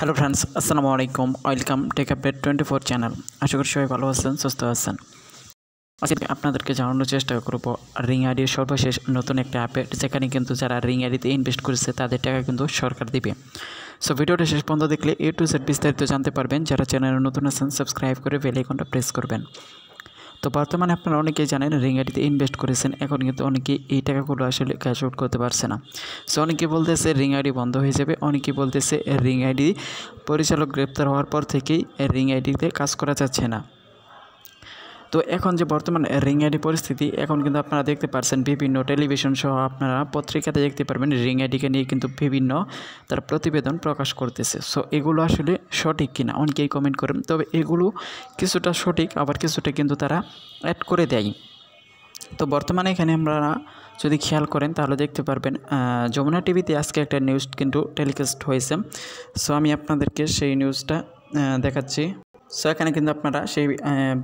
hello friends আসসালামু আলাইকুম welcome tech update twenty four channel আশা করি সবাই ভালো আছেন সুস্থ আছেন আজকে আপনাদেরকে জানানোর চেষ্টা করব রিং আইডির সর্বশেষ নতুন একটা অ্যাপেট যেখানে কিন্তু যারা রিং আইডিতে ইনভেস্ট করেছে তাদের টাকা কিন্তু সরকার দিবে সো ভিডিওটা শেষ পর্যন্ত দেখলে এ টু জেড বিস্তারিত জানতে পারবেন যারা চ্যানেলে নতুন আছেন সাবস্ক্রাইব করে বেলাইকনটা প্রেস করবেন তো বর্তমানে আপনারা অনেকেই জানেন রেঙ্গাটিতে ইনভেস্ট করেছেন এখন কিন্তু অনেকে এই টাকাগুলো আসলে ক্যাশ আউট করতে পারছে না সো অনেকে বলতেছে রিং আইডি বন্ধ হয়ে যাবে অনেকে বলতেছে রিং আইডি পরিচালক গ্রেপ্তার হওয়ার পর থেকেই রিং আইডিতে কাজ করা যাচ্ছে না তো এখন যে বর্তমান রিংআইডি পরিস্থিতি এখন কিন্তু আপনারা দেখতে পারছেন বিভিন্ন টেলিভিশন সহ আপনারা পত্রিকাতে দেখতে পারবেন রিংআইডিকে নিয়ে কিন্তু বিভিন্ন তার প্রতিবেদন প্রকাশ করতেছে সো এগুলো আসলে সঠিক কিনা অনেকেই কমেন্ট করেন তবে এগুলো কিছুটা সঠিক আবার কিছুটা কিন্তু তারা অ্যাড করে দেয় তো বর্তমানে এখানে আমরা যদি খেয়াল করেন তাহলে দেখতে পারবেন যমুনা টিভিতে আজকে একটা নিউজ কিন্তু টেলিকাস্ট হয়েছে সো আমি আপনাদেরকে সেই নিউজটা দেখাচ্ছি সো এখানে কিন্তু আপনারা সেই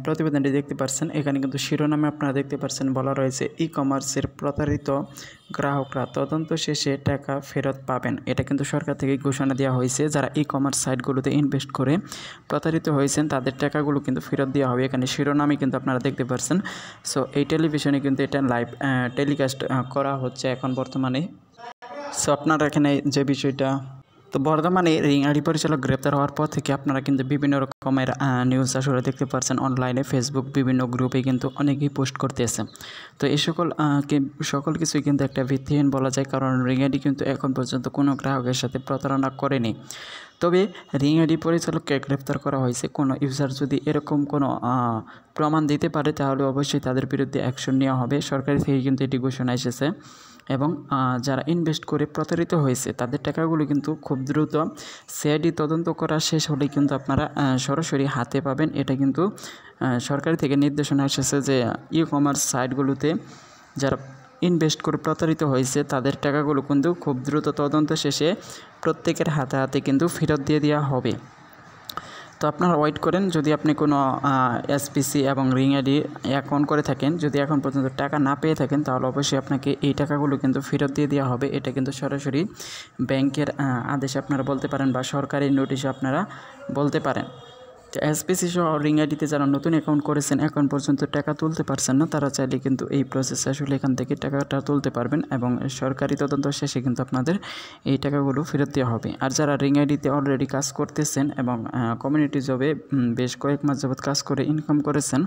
প্রতিবেদনটি দেখতে পাচ্ছেন এখানে কিন্তু শিরোনামে আপনারা দেখতে পাচ্ছেন বলা রয়েছে ই কমার্সের প্রতারিত গ্রাহকরা তদন্ত শেষে টাকা ফেরত পাবেন এটা কিন্তু সরকার থেকে ঘোষণা দেওয়া হয়েছে যারা ই কমার্স সাইটগুলোতে ইনভেস্ট করে প্রতারিত হয়েছেন তাদের টাকাগুলো কিন্তু ফেরত দেওয়া হবে এখানে শিরোনামে কিন্তু আপনারা দেখতে পাচ্ছেন সো এই টেলিভিশনে কিন্তু এটা লাইভ টেলিকাস্ট করা হচ্ছে এখন বর্তমানে সো আপনারা এখানে যে বিষয়টা তো বর্তমানে রিংআড়ি পরিচালক গ্রেপ্তার হওয়ার পর থেকে আপনারা কিন্তু বিভিন্ন রকমের নিউজ আসলে দেখতে পাচ্ছেন অনলাইনে ফেসবুক বিভিন্ন গ্রুপে কিন্তু অনেকেই পোস্ট করতেছে তো এই সকল সকল কিছুই কিন্তু একটা ভিত্তিহীন বলা যায় কারণ রিংআড়ি কিন্তু এখন পর্যন্ত কোনো গ্রাহকের সাথে প্রতারণা করেনি তবে রিং এডি পরিচালককে গ্রেপ্তার করা হয়েছে কোনো ইউজার যদি এরকম কোনো প্রমাণ দিতে পারে তাহলে অবশ্যই তাদের বিরুদ্ধে অ্যাকশন নেওয়া হবে সরকারি থেকে কিন্তু এটি ঘোষণা এসেছে এবং যারা ইনভেস্ট করে প্রতারিত হয়েছে তাদের টাকাগুলো কিন্তু খুব দ্রুত সিআইডি তদন্ত করা শেষ হলে কিন্তু আপনারা সরাসরি হাতে পাবেন এটা কিন্তু সরকার থেকে নির্দেশনা এসেছে যে ই কমার্স সাইটগুলোতে যারা ইনভেস্ট করে প্রতারিত হয়েছে তাদের টাকাগুলো কিন্তু খুব দ্রুত তদন্ত শেষে প্রত্যেকের হাতে হাতে কিন্তু ফেরত দিয়ে দেওয়া হবে তো আপনারা ওয়েট করেন যদি আপনি কোনো এসপিসি এবং রিং আইডি অ্যাকাউন্ট করে থাকেন যদি এখন পর্যন্ত টাকা না পেয়ে থাকেন তাহলে অবশ্যই আপনাকে এই টাকাগুলো কিন্তু ফেরত দিয়ে দেওয়া হবে এটা কিন্তু সরাসরি ব্যাংকের আদেশে আপনারা বলতে পারেন বা সরকারি নোটিশে আপনারা বলতে পারেন তো এসপিসি সহ রিং আইডিতে যারা নতুন অ্যাকাউন্ট করেছেন এখন পর্যন্ত টাকা তুলতে পারছেন না তারা চাইলে কিন্তু এই প্রসেস আসলে এখান থেকে টাকাটা তুলতে পারবেন এবং সরকারি তদন্ত শেষে কিন্তু আপনাদের এই টাকাগুলো ফেরত দেওয়া হবে আর যারা রিং আইডিতে অলরেডি কাজ করতেছেন এবং কমিউনিটি জবে বেশ কয়েক মাস যাবৎ কাজ করে ইনকাম করেছেন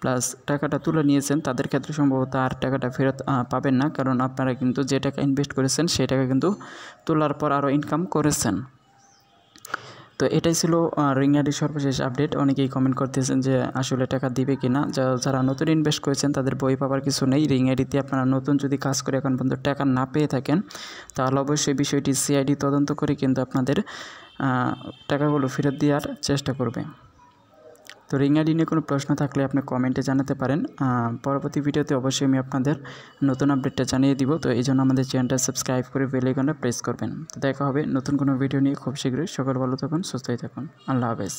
প্লাস টাকাটা তুলে নিয়েছেন তাদের ক্ষেত্রে সম্ভবত আর টাকাটা ফেরত পাবেন না কারণ আপনারা কিন্তু যে টাকা ইনভেস্ট করেছেন সেই টাকা কিন্তু তোলার পর আরও ইনকাম করেছেন তো এটাই ছিল রিং আইডির সর্বশেষ আপডেট অনেকেই কমেন্ট করতেছেন যে আসলে টাকা দিবে কি না যারা নতুন ইনভেস্ট করেছেন তাদের বই পাওয়ার কিছু নেই রিং আইডিতে আপনারা নতুন যদি কাজ করে এখন পর্যন্ত টাকা না পেয়ে থাকেন তাহলে অবশ্যই বিষয়টি সিআইডি তদন্ত করে কিন্তু আপনাদের টাকাগুলো ফেরত দেওয়ার চেষ্টা করবে তো রিং নিয়ে কোনো প্রশ্ন থাকলে আপনি কমেন্টে জানাতে পারেন পরবর্তী ভিডিওতে অবশ্যই আমি আপনাদের নতুন আপডেটটা জানিয়ে দিব তো এই জন্য আমাদের চ্যানেলটা সাবস্ক্রাইব করে বেলাইকনটা প্রেস করবেন তো দেখা হবে নতুন কোনো ভিডিও নিয়ে খুব শীঘ্রই সকল ভালো থাকুন সুস্থই থাকুন আল্লাহ হাফেজ